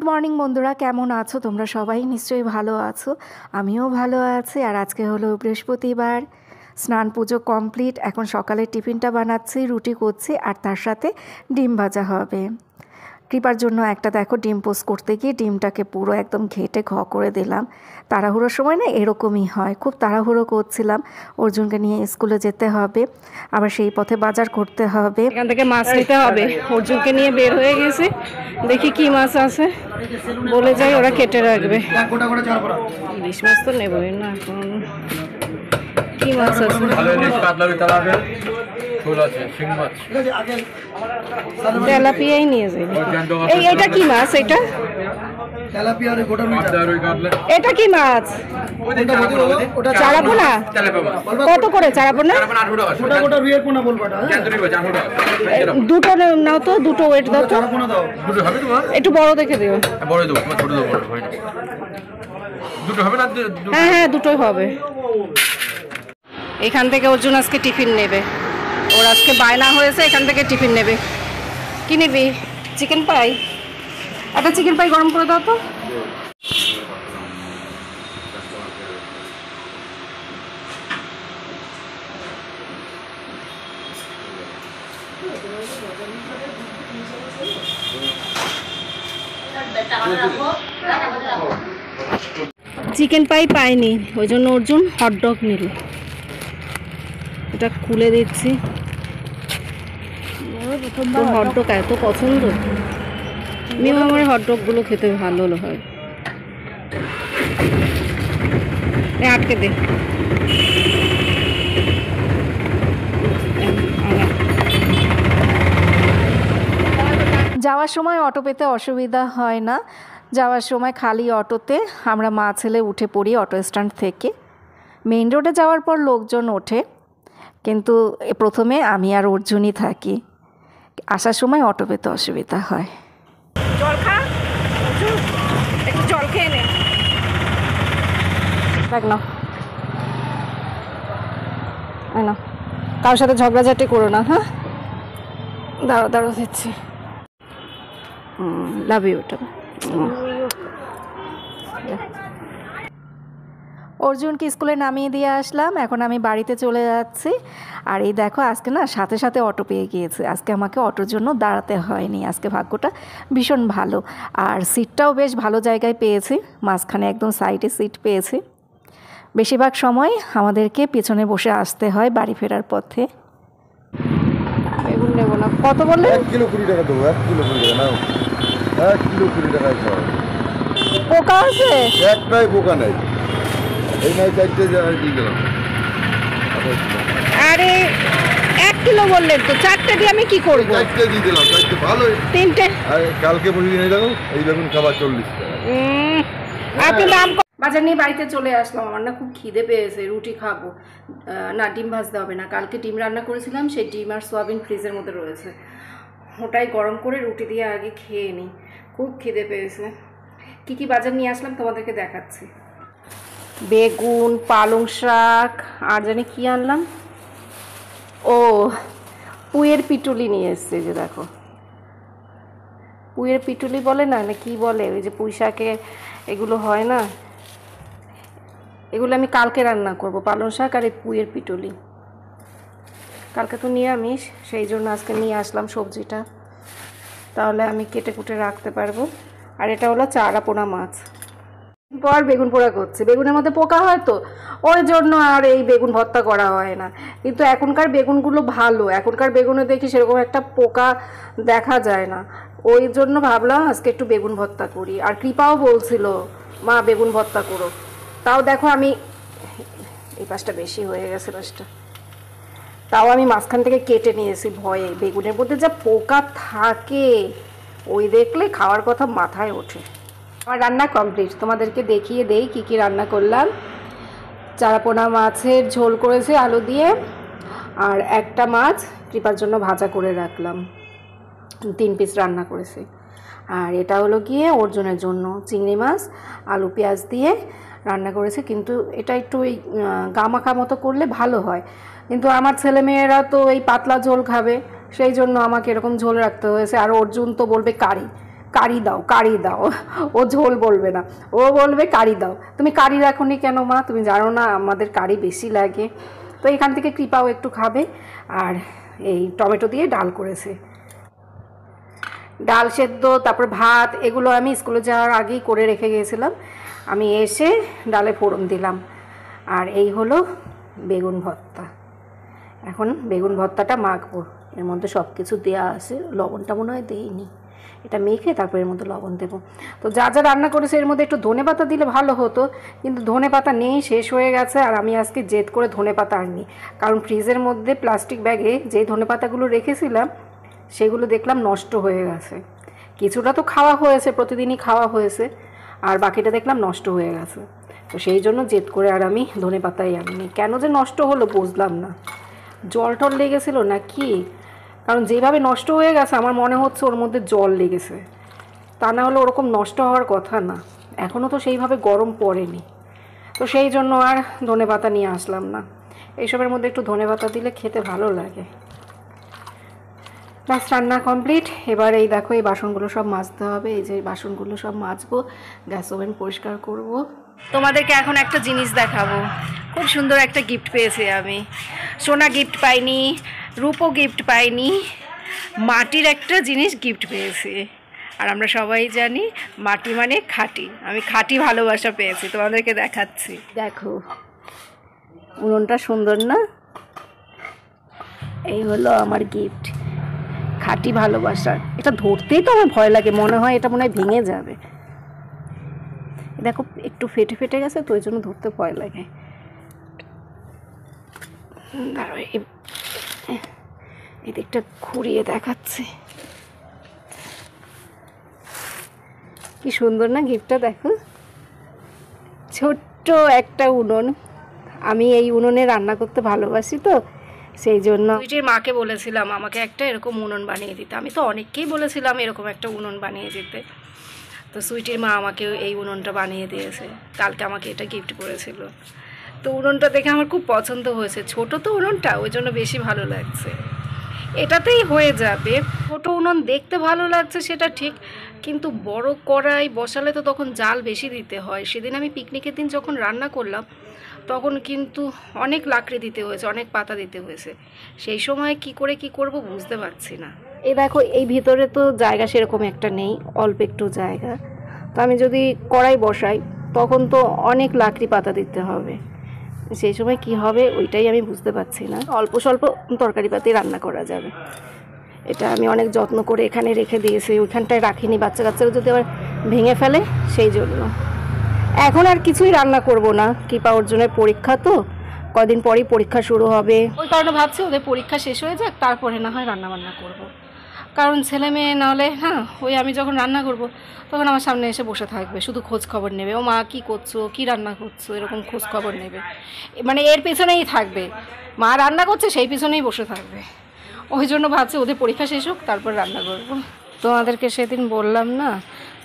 Good morning বন্ধুরা কেমন আছো তোমরা সবাই নিশ্চয়ই ভালো আছো আমিও ভালো আছি আর আজকে হলো বৃহস্পতিবার স্নান পুজো কমপ্লিট এখন সকালে টিফিনটা বানাচ্ছি রুটি করছি আর তার সাথে ডিম ভাজা হবে কৃপার জন্য একটা দেখো ডিম পোস্ট করতে গিয়ে ডিমটাকে পুরো একদম ঘেটে ঘ করে দিলাম তাড়াহুড়োর সময় না এরকমই হয় খুব তাড়াহুড়ো করছিলাম অর্জুনকে নিয়ে স্কুলে যেতে হবে আবার সেই পথে বাজার করতে হবে এখান থেকে মাছ নিতে হবে অর্জুনকে নিয়ে বের হয়ে গেছি দেখি কি মাছ আছে বলে যাই ওরা কেটে রাখবে মাছ তো নেবই না কি মাছ আছে তেলাপিয়াই নিয়ে এটা কি মাছ এটা এটা কি মাছ কত করে হ্যাঁ? দুটো নাও তো দুটো ওয়েট দাও দুটো একটু বড় দেখে দিও হ্যাঁ, হ্যাঁ হ্যাঁ দুটোই হবে এখান থেকে অর্জুন আজকে টিফিন নেবে ওর আজকে বায়না হয়েছে এখান থেকে টিফিন নেবে কি নিবি চিকেন পাই একটা চিকেন পাই গরম করে দাও তো চিকেন পাই পাইনি ওই জন্য অর্জুন হটডগ নিল কিছুটা খুলে দিচ্ছি হটডক এত পছন্দ নিউ আমার খেতে ভালো হয় আটকে দে যাওয়ার সময় অটো পেতে অসুবিধা হয় না যাওয়ার সময় খালি অটোতে আমরা মা ছেলে উঠে পড়ি অটো স্ট্যান্ড থেকে মেইন রোডে যাওয়ার পর লোকজন ওঠে কিন্তু প্রথমে আমি আর অর্জুনই থাকি আসার সময় অটো পেতে অসুবিধা হয় জল জল খেয়ে নে না না কারোর সাথে ঝগড়াঝাটি করো না হ্যাঁ দাঁড়ো দাঁড়ো দিচ্ছি লাভ ইউটা অর্জুনকে স্কুলে নামিয়ে দিয়ে আসলাম এখন আমি বাড়িতে চলে যাচ্ছি আর এই দেখো আজকে না সাথে সাথে অটো পেয়ে গিয়েছে আজকে আমাকে অটোর জন্য দাঁড়াতে হয়নি আজকে ভাগ্যটা ভীষণ ভালো আর সিটটাও বেশ ভালো জায়গায় পেয়েছি মাঝখানে একদম সাইডে সিট পেয়েছি বেশিরভাগ সময় আমাদেরকে পেছনে বসে আসতে হয় বাড়ি ফেরার পথে কত বললে পোকা আছে একটাই পোকা নেই আরে এক কিলো চারটে দিয়ে আমি করবো তিনটে কালকে খাবার চল্লিশ দাম হ্যাঁ। বাজার নিয়ে বাড়িতে চলে আসলাম আমার না খুব খিদে পেয়েছে রুটি খাবো না ডিম ভাজতে হবে না কালকে ডিম রান্না করেছিলাম সেই ডিম আর সোয়াবিন ফ্রিজের মধ্যে রয়েছে ওটাই গরম করে রুটি দিয়ে আগে খেয়ে নিই খুব খিদে পেয়েছে কী কী বাজার নিয়ে আসলাম তোমাদেরকে দেখাচ্ছি বেগুন পালং শাক আর জানি কী আনলাম ও পুয়ের পিটুলি নিয়ে এসছে যে দেখো পুয়ের পিটুলি বলে না না কী বলে ওই যে পুঁই শাকে এগুলো হয় না এগুলো আমি কালকে রান্না করব পালং শাক আর এই পুয়ের পিটুলি কালকে তো নিরামিষ সেই জন্য আজকে নিয়ে আসলাম সবজিটা তাহলে আমি কেটে কুটে রাখতে পারবো আর এটা হলো চারা পোনা মাছ পর বেগুন পোড়া করছে বেগুনের মধ্যে পোকা হয় তো ওই জন্য আর এই বেগুন ভর্তা করা হয় না কিন্তু এখনকার বেগুনগুলো ভালো এখনকার বেগুনে দেখি সেরকম একটা পোকা দেখা যায় না ওই জন্য ভাবলাম আজকে একটু বেগুন ভর্তা করি আর কৃপাও বলছিল মা বেগুন ভর্তা করো তাও দেখো আমি এই পাশটা বেশি হয়ে গেছে পাশটা তাও আমি মাঝখান থেকে কেটে নিয়েছি ভয়ে বেগুনের মধ্যে যা পোকা থাকে ওই দেখলে খাওয়ার কথা মাথায় ওঠে আমার রান্না কমপ্লিট তোমাদেরকে দেখিয়ে দেই কি কি রান্না করলাম চারাপোনা মাছের ঝোল করেছে আলু দিয়ে আর একটা মাছ কৃপার জন্য ভাজা করে রাখলাম তিন পিস রান্না করেছি আর এটা হলো গিয়ে অর্জুনের জন্য চিংড়ি মাছ আলু পেঁয়াজ দিয়ে রান্না করেছে কিন্তু এটা একটু ওই গামাখা মতো করলে ভালো হয় কিন্তু আমার ছেলেমেয়েরা তো এই পাতলা ঝোল খাবে সেই জন্য আমাকে এরকম ঝোল রাখতে হয়েছে আর অর্জুন তো বলবে কারি কারি দাও কারি দাও ও ঝোল বলবে না ও বলবে কারি দাও তুমি কারি রাখনি কেন মা তুমি জানো না আমাদের কারি বেশি লাগে তো এখান থেকে কৃপাও একটু খাবে আর এই টমেটো দিয়ে ডাল করেছে ডাল সেদ্ধ তারপর ভাত এগুলো আমি স্কুলে যাওয়ার আগেই করে রেখে গিয়েছিলাম আমি এসে ডালে ফোড়ন দিলাম আর এই হলো বেগুন ভর্তা এখন বেগুন ভর্তাটা মাখবো এর মধ্যে সব কিছু দেওয়া আছে লবণটা মনে হয় দেয়নি এটা মেখে তারপর এর মধ্যে লবণ দেবো তো যা যা রান্না করেছে এর মধ্যে একটু ধনে পাতা দিলে ভালো হতো কিন্তু ধনে পাতা নেই শেষ হয়ে গেছে আর আমি আজকে জেদ করে ধনে পাতা আনি কারণ ফ্রিজের মধ্যে প্লাস্টিক ব্যাগে যে ধনে পাতাগুলো রেখেছিলাম সেগুলো দেখলাম নষ্ট হয়ে গেছে কিছুটা তো খাওয়া হয়েছে প্রতিদিনই খাওয়া হয়েছে আর বাকিটা দেখলাম নষ্ট হয়ে গেছে তো সেই জন্য জেদ করে আর আমি ধনে পাতাই আনি কেন যে নষ্ট হলো বুঝলাম না জল টল লেগেছিল না কি কারণ যেভাবে নষ্ট হয়ে গেছে আমার মনে হচ্ছে ওর মধ্যে জল লেগেছে তা না হলে ওরকম নষ্ট হওয়ার কথা না এখনও তো সেইভাবে গরম পড়েনি তো সেই জন্য আর ধনে পাতা নিয়ে আসলাম না এইসবের মধ্যে একটু ধনে পাতা দিলে খেতে ভালো লাগে ব্যাস রান্না কমপ্লিট এবার এই দেখো এই বাসনগুলো সব মাজতে হবে এই যে বাসনগুলো সব মাজবো গ্যাস ওভেন পরিষ্কার করব। তোমাদেরকে এখন একটা জিনিস দেখাবো খুব সুন্দর একটা গিফট পেয়েছি আমি সোনা গিফট পাইনি রূপও গিফট পাইনি মাটির একটা জিনিস গিফট পেয়েছি আর আমরা সবাই জানি মাটি মানে খাটি আমি খাটি ভালোবাসা পেয়েছি তোমাদেরকে দেখাচ্ছি দেখো উনুনটা সুন্দর না এই হলো আমার গিফট খাটি ভালোবাসা এটা ধরতেই তো আমার ভয় লাগে মনে হয় এটা মনে হয় ভেঙে যাবে দেখো একটু ফেটে ফেটে গেছে তো ওই জন্য ধরতে ভয় লাগে দাঁড়ো আছে এদিকটা ঘুরিয়ে দেখাচ্ছে কি সুন্দর না গিফটটা দেখো ছোট্ট একটা উনুন আমি এই উনুনে রান্না করতে ভালোবাসি তো সেই জন্য যে মাকে বলেছিলাম আমাকে একটা এরকম উনুন বানিয়ে দিতে আমি তো অনেককেই বলেছিলাম এরকম একটা উনুন বানিয়ে দিতে তো সুইটির মা আমাকে এই উনুনটা বানিয়ে দিয়েছে কালকে আমাকে এটা গিফট করেছিল তো উনুনটা দেখে আমার খুব পছন্দ হয়েছে ছোট তো উনুনটা ওই জন্য বেশি ভালো লাগছে এটাতেই হয়ে যাবে ছোটো উনুন দেখতে ভালো লাগছে সেটা ঠিক কিন্তু বড় কড়াই বসালে তো তখন জাল বেশি দিতে হয় সেদিন আমি পিকনিকের দিন যখন রান্না করলাম তখন কিন্তু অনেক লাকড়ি দিতে হয়েছে অনেক পাতা দিতে হয়েছে সেই সময় কি করে কি করব বুঝতে পারছি না এই দেখো এই ভিতরে তো জায়গা সেরকম একটা নেই অল্প একটু জায়গা তো আমি যদি কড়াই বসাই তখন তো অনেক লাকড়ি পাতা দিতে হবে সেই সময় কি হবে ওইটাই আমি বুঝতে পারছি না অল্প স্বল্প তরকারি পাতি রান্না করা যাবে এটা আমি অনেক যত্ন করে এখানে রেখে দিয়েছি ওইখানটায় রাখিনি বাচ্চা কাচ্চারা যদি আবার ভেঙে ফেলে সেই জন্য এখন আর কিছুই রান্না করব না কৃপা অর্জনের পরীক্ষা তো কদিন পরই পরীক্ষা শুরু হবে ওই কারণে ভাবছি ওদের পরীক্ষা শেষ হয়ে যাক তারপরে না হয় রান্না বান্না করবো কারণ ছেলে মেয়ে নাহলে হ্যাঁ ওই আমি যখন রান্না করব তখন আমার সামনে এসে বসে থাকবে শুধু খোঁজ খবর নেবে ও মা কী করছো কী রান্না করছো এরকম খোঁজ খবর নেবে মানে এর পেছনেই থাকবে মা রান্না করছে সেই পেছনেই বসে থাকবে ওই জন্য ভাবছে ওদের পরীক্ষা শেষ হোক তারপর রান্না করবো তোমাদেরকে সেদিন বললাম না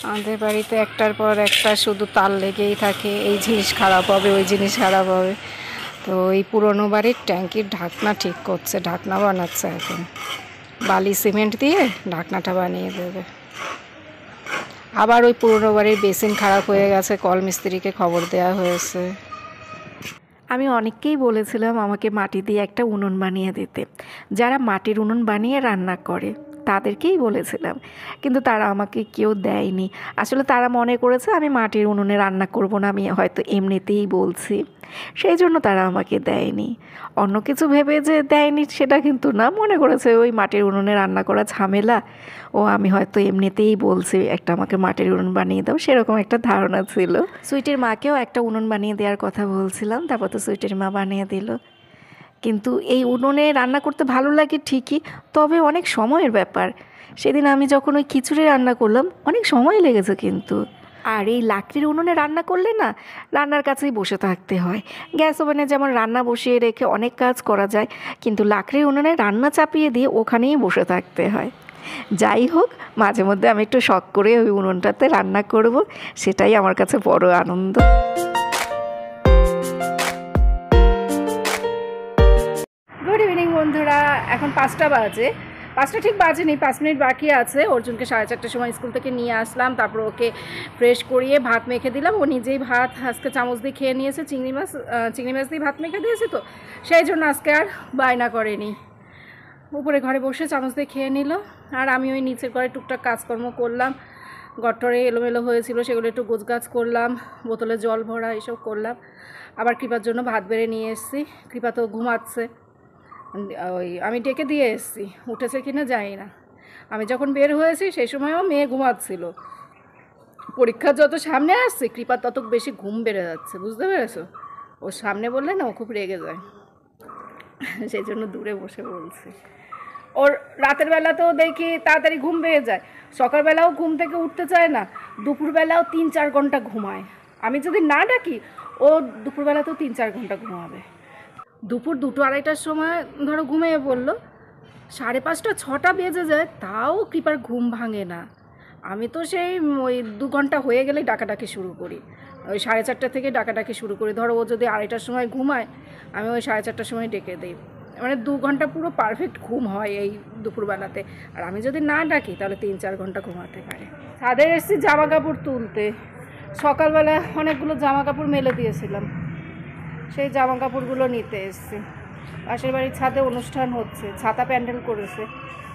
আমাদের বাড়িতে একটার পর একটা শুধু তাল লেগেই থাকে এই জিনিস খারাপ হবে ওই জিনিস খারাপ হবে তো এই পুরনো বাড়ির ট্যাঙ্কির ঢাকনা ঠিক করছে ঢাকনা বানাচ্ছে এখন বালি সিমেন্ট দিয়ে ঢাকনাটা বানিয়ে দেবে আবার ওই পুরনো বাড়ির বেসিন খারাপ হয়ে গেছে কল মিস্ত্রিকে খবর দেওয়া হয়েছে আমি অনেককেই বলেছিলাম আমাকে মাটি দিয়ে একটা উনুন বানিয়ে দিতে যারা মাটির উনুন বানিয়ে রান্না করে তাদেরকেই বলেছিলাম কিন্তু তারা আমাকে কেউ দেয়নি আসলে তারা মনে করেছে আমি মাটির উনুনে রান্না করব না আমি হয়তো এমনিতেই বলছি সেই জন্য তারা আমাকে দেয়নি অন্য কিছু ভেবে যে দেয়নি সেটা কিন্তু না মনে করেছে ওই মাটির উনুনে রান্না করা ঝামেলা ও আমি হয়তো এমনিতেই বলছি একটা আমাকে মাটির উনুন বানিয়ে দাও সেরকম একটা ধারণা ছিল সুইটের মাকেও একটা উনুন বানিয়ে দেওয়ার কথা বলছিলাম তারপর তো সুইটের মা বানিয়ে দিল কিন্তু এই উনুনে রান্না করতে ভালো লাগে ঠিকই তবে অনেক সময়ের ব্যাপার সেদিন আমি যখন ওই খিচুড়ি রান্না করলাম অনেক সময় লেগেছে কিন্তু আর এই লাকড়ির উনুনে রান্না করলে না রান্নার কাছেই বসে থাকতে হয় গ্যাস ওভেনে যেমন রান্না বসিয়ে রেখে অনেক কাজ করা যায় কিন্তু লাকড়ির উনুনে রান্না চাপিয়ে দিয়ে ওখানেই বসে থাকতে হয় যাই হোক মাঝে মধ্যে আমি একটু শখ করে ওই উনুনটাতে রান্না করব সেটাই আমার কাছে বড় আনন্দ এখন পাঁচটা বাজে পাঁচটা ঠিক বাজেনি পাঁচ মিনিট বাকি আছে অর্জুনকে সাড়ে চারটার সময় স্কুল থেকে নিয়ে আসলাম তারপর ওকে ফ্রেশ করিয়ে ভাত মেখে দিলাম ও নিজেই ভাত আজকে চামচ দিয়ে খেয়ে নিয়েছে চিংড়ি মাছ চিংড়ি মাছ দিয়ে ভাত মেখে দিয়েছে তো সেই জন্য আজকে আর বায়না করেনি উপরে ঘরে বসে চামচ দিয়ে খেয়ে নিল আর আমি ওই নিচের ঘরে টুকটাক কাজকর্ম করলাম গট্টরে এলোমেলো হয়েছিল সেগুলো একটু গোছগাছ করলাম বোতলে জল ভরা এসব করলাম আবার কৃপার জন্য ভাত বেড়ে নিয়ে এসেছি কৃপা তো ঘুমাচ্ছে ওই আমি ডেকে দিয়ে এসেছি উঠেছে কি না জানি না আমি যখন বের হয়েছি সেই সময়ও মেয়ে ঘুমাচ্ছিল পরীক্ষা যত সামনে আসছে কৃপা তত বেশি ঘুম বেড়ে যাচ্ছে বুঝতে পেরেছো ও সামনে বললে না ও খুব রেগে যায় সেই জন্য দূরে বসে বলছি ওর রাতের বেলাতেও দেখি তাড়াতাড়ি ঘুম পেয়ে যায় সকালবেলাও ঘুম থেকে উঠতে চায় না দুপুরবেলাও তিন চার ঘন্টা ঘুমায় আমি যদি না ডাকি ও দুপুরবেলাতেও তিন চার ঘন্টা ঘুমাবে দুপুর দুটো আড়াইটার সময় ধরো ঘুমিয়ে পড়লো সাড়ে পাঁচটা ছটা বেজে যায় তাও কৃপার ঘুম ভাঙে না আমি তো সেই ওই দু ঘন্টা হয়ে গেলে ডাকাডাকি শুরু করি ওই সাড়ে চারটা থেকে ডাকাডাকি শুরু করি ধরো ও যদি আড়াইটার সময় ঘুমায় আমি ওই সাড়ে চারটার সময় ডেকে দিই মানে দু ঘন্টা পুরো পারফেক্ট ঘুম হয় এই দুপুরবেলাতে আর আমি যদি না ডাকি তাহলে তিন চার ঘন্টা ঘুমাতে পারে ছাদে এসেছি জামা কাপড় তুলতে সকালবেলা অনেকগুলো জামা কাপড় মেলে দিয়েছিলাম সেই জামা কাপড়গুলো নিতে এসছি পাশের বাড়ির ছাদে অনুষ্ঠান হচ্ছে ছাতা প্যান্ডেল করেছে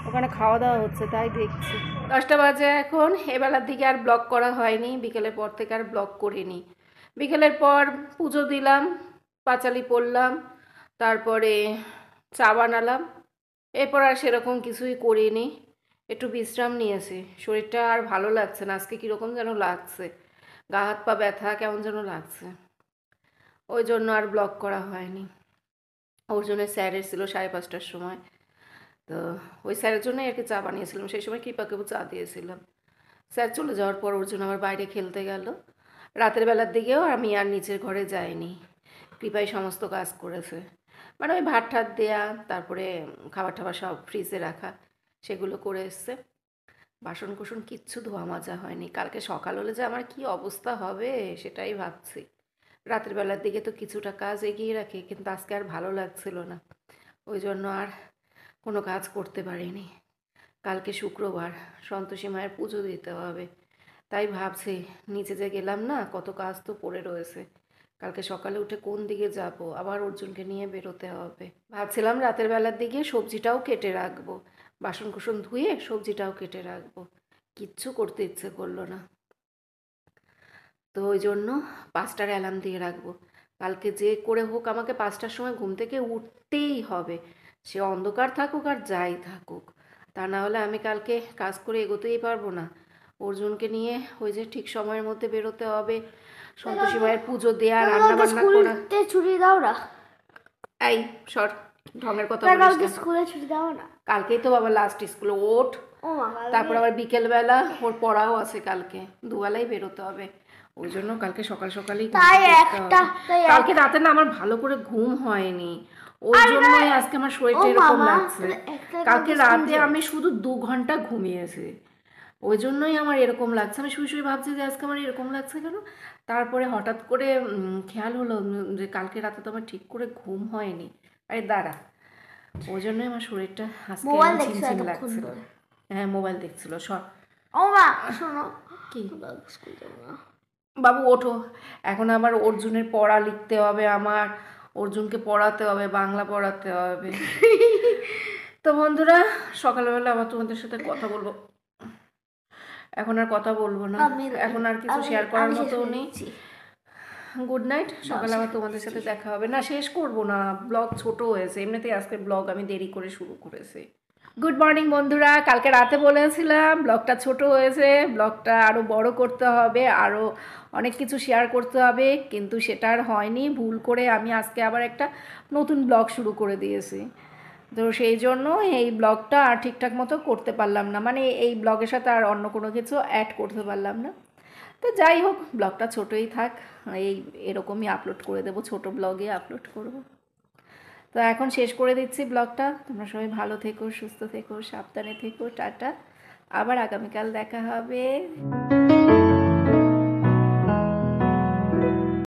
ওখানে খাওয়া দাওয়া হচ্ছে তাই দেখছি দশটা বাজে এখন এবেলার দিকে আর ব্লক করা হয়নি বিকেলের পর থেকে আর ব্লক করিনি বিকেলের পর পুজো দিলাম পাঁচালি পড়লাম তারপরে চা বানালাম এরপর আর সেরকম কিছুই করিনি একটু বিশ্রাম নিয়েছি শরীরটা আর ভালো লাগছে না আজকে কীরকম যেন লাগছে গা হাত পা ব্যথা কেমন যেন লাগছে ওই জন্য আর ব্লক করা হয়নি ওর জন্য স্যার এসেছিলো সাড়ে পাঁচটার সময় তো ওই স্যারের জন্যই আর কি চা বানিয়েছিলাম সেই সময় কৃপাকেও চা দিয়েছিলাম স্যার চলে যাওয়ার পর ওর জন্য আমার বাইরে খেলতে গেল রাতের বেলার দিকেও আমি আর নিচের ঘরে যাইনি কৃপাই সমস্ত কাজ করেছে মানে ওই ভাত ঠাত দেয়া তারপরে খাবার টাবার সব ফ্রিজে রাখা সেগুলো করে এসছে বাসন কুসন কিচ্ছু ধোয়া মাজা হয়নি কালকে সকাল হলে যে আমার কি অবস্থা হবে সেটাই ভাবছি রাতের বেলার দিকে তো কিছুটা কাজ এগিয়ে রাখে কিন্তু আজকে আর ভালো লাগছিল না ওই জন্য আর কোনো কাজ করতে পারিনি কালকে শুক্রবার সন্তোষী মায়ের পুজো দিতে হবে তাই ভাবছি নিচে যে গেলাম না কত কাজ তো পড়ে রয়েছে কালকে সকালে উঠে কোন দিকে যাব আবার অর্জুনকে নিয়ে বেরোতে হবে ভাবছিলাম রাতের বেলার দিকে সবজিটাও কেটে রাখবো বাসন কুসন ধুয়ে সবজিটাও কেটে রাখবো কিচ্ছু করতে ইচ্ছে করলো না তো ওই জন্য পাঁচটার অ্যালার্ম দিয়ে রাখবো কালকে যে করে হোক আমাকে পাঁচটার সময় ঘুম থেকে উঠতেই হবে সে অন্ধকার থাকুক আর যাই থাকুক তা না হলে আমি কালকে কাজ করে এগোতেই পারবো না অর্জুনকে নিয়ে ওই যে ঠিক সময়ের মধ্যে বেরোতে হবে সন্তোষী মায়ের পুজো দেয়া রান্না বান্না করা ছুটি দাও না এই সর ঢঙের কথা কালকে স্কুলে ছুটি দাও না কালকেই তো বাবা লাস্ট স্কুলে ওঠ তারপর আবার বিকেলবেলা ওর পড়াও আছে কালকে দুবেলাই বেরোতে হবে ওই জন্য কালকে সকাল সকালেই কালকে রাতে না আমার ভালো করে ঘুম হয়নি ওই জন্যই আজকে আমার শরীরটা এরকম লাগছে কালকে রাতে আমি শুধু দু ঘন্টা ঘুমিয়েছি ওই জন্যই আমার এরকম লাগছে আমি শুয়ে শুয়ে ভাবছি যে আজকে আমার এরকম লাগছে কেন তারপরে হঠাৎ করে খেয়াল হলো যে কালকে রাতে তো আমার ঠিক করে ঘুম হয়নি আরে দাঁড়া ওই জন্যই আমার শরীরটা আজকে ঝিমঝিম লাগছিল হ্যাঁ মোবাইল দেখছিল সব ও মা শোনো কি স্কুল যাবো না বাবু ওঠো এখন আবার অর্জুনের পড়া লিখতে হবে আমার অর্জুনকে পড়াতে হবে বাংলা পড়াতে হবে তো বন্ধুরা সকালবেলা আবার তোমাদের সাথে কথা বলবো এখন আর কথা বলবো না এখন আর কিছু শেয়ার করার মতো নেই গুড নাইট সকালে আবার তোমাদের সাথে দেখা হবে না শেষ করব না ব্লগ ছোট হয়েছে এমনিতেই আজকে ব্লগ আমি দেরি করে শুরু করেছি গুড মর্নিং বন্ধুরা কালকে রাতে বলেছিলাম ব্লগটা ছোট হয়েছে ব্লগটা আরও বড় করতে হবে আরও অনেক কিছু শেয়ার করতে হবে কিন্তু সেটা আর হয়নি ভুল করে আমি আজকে আবার একটা নতুন ব্লগ শুরু করে দিয়েছি তো সেই জন্য এই ব্লগটা আর ঠিকঠাক মতো করতে পারলাম না মানে এই ব্লগের সাথে আর অন্য কোনো কিছু অ্যাড করতে পারলাম না তো যাই হোক ব্লগটা ছোটোই থাক এই এরকমই আপলোড করে দেবো ছোট ব্লগে আপলোড করবো তো এখন শেষ করে দিচ্ছি ব্লগটা তোমরা সবাই ভালো থেকো সুস্থ থেকো সাবধানে থেকো টাটা আবার আগামীকাল দেখা হবে